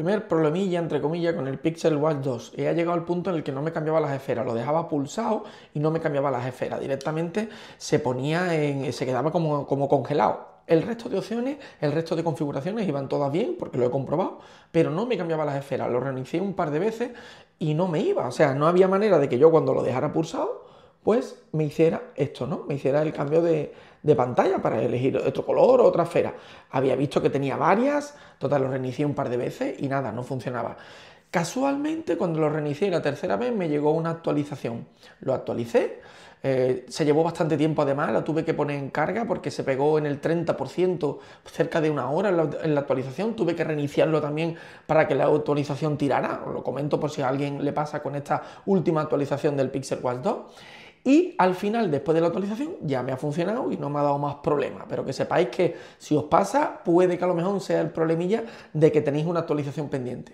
Primer problemilla, entre comillas, con el Pixel Watch 2. He llegado al punto en el que no me cambiaba las esferas. Lo dejaba pulsado y no me cambiaba las esferas. Directamente se ponía en. se quedaba como, como congelado. El resto de opciones, el resto de configuraciones iban todas bien, porque lo he comprobado, pero no me cambiaba las esferas. Lo reinicié un par de veces y no me iba. O sea, no había manera de que yo cuando lo dejara pulsado pues me hiciera esto, ¿no? Me hiciera el cambio de, pantalla para elegir otro color o otra esfera. Había visto que tenía varias, total, lo reinicié un par de veces y nada, no funcionaba. Casualmente, cuando lo reinicié la tercera vez, me llegó una actualización. Lo actualicé, eh, se llevó bastante tiempo además, la tuve que poner en carga porque se pegó en el 30%, cerca de una hora en la, actualización, tuve que reiniciarlo también para que la actualización tirara, lo comento por si a alguien le pasa con esta última actualización del Pixel Watch 2. Y al final, después de la actualización, ya me ha funcionado y no me ha dado más problemas. Pero que sepáis que si os pasa, puede que a lo mejor sea el problemilla de que tenéis una actualización pendiente.